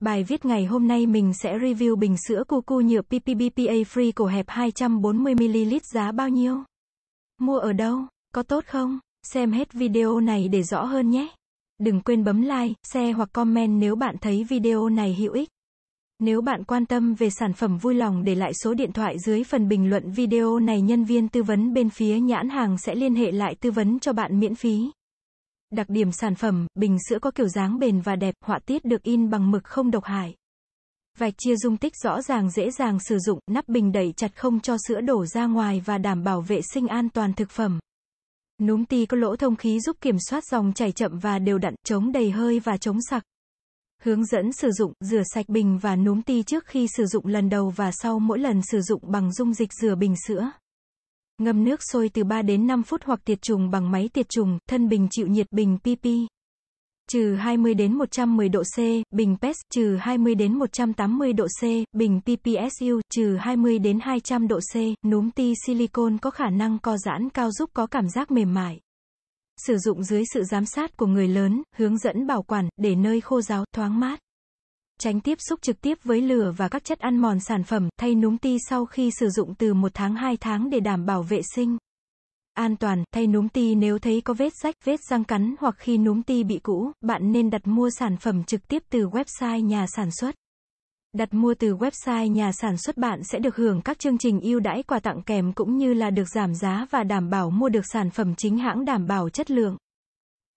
Bài viết ngày hôm nay mình sẽ review bình sữa Cucu nhựa PPBPA Free cổ hẹp 240ml giá bao nhiêu? Mua ở đâu? Có tốt không? Xem hết video này để rõ hơn nhé. Đừng quên bấm like, share hoặc comment nếu bạn thấy video này hữu ích. Nếu bạn quan tâm về sản phẩm vui lòng để lại số điện thoại dưới phần bình luận video này nhân viên tư vấn bên phía nhãn hàng sẽ liên hệ lại tư vấn cho bạn miễn phí. Đặc điểm sản phẩm, bình sữa có kiểu dáng bền và đẹp, họa tiết được in bằng mực không độc hại. Vạch chia dung tích rõ ràng dễ dàng sử dụng, nắp bình đẩy chặt không cho sữa đổ ra ngoài và đảm bảo vệ sinh an toàn thực phẩm. Núm ti có lỗ thông khí giúp kiểm soát dòng chảy chậm và đều đặn, chống đầy hơi và chống sặc. Hướng dẫn sử dụng, rửa sạch bình và núm ti trước khi sử dụng lần đầu và sau mỗi lần sử dụng bằng dung dịch rửa bình sữa. Ngâm nước sôi từ 3 đến 5 phút hoặc tiệt trùng bằng máy tiệt trùng, thân bình chịu nhiệt bình PP. Trừ 20 đến 110 độ C, bình PES, trừ 20 đến 180 độ C, bình PPSU, trừ 20 đến 200 độ C, núm ti silicon có khả năng co giãn cao giúp có cảm giác mềm mại. Sử dụng dưới sự giám sát của người lớn, hướng dẫn bảo quản, để nơi khô ráo, thoáng mát tránh tiếp xúc trực tiếp với lửa và các chất ăn mòn sản phẩm, thay núm ti sau khi sử dụng từ 1 tháng 2 tháng để đảm bảo vệ sinh. An toàn, thay núm ti nếu thấy có vết rách, vết răng cắn hoặc khi núm ti bị cũ, bạn nên đặt mua sản phẩm trực tiếp từ website nhà sản xuất. Đặt mua từ website nhà sản xuất bạn sẽ được hưởng các chương trình ưu đãi quà tặng kèm cũng như là được giảm giá và đảm bảo mua được sản phẩm chính hãng đảm bảo chất lượng.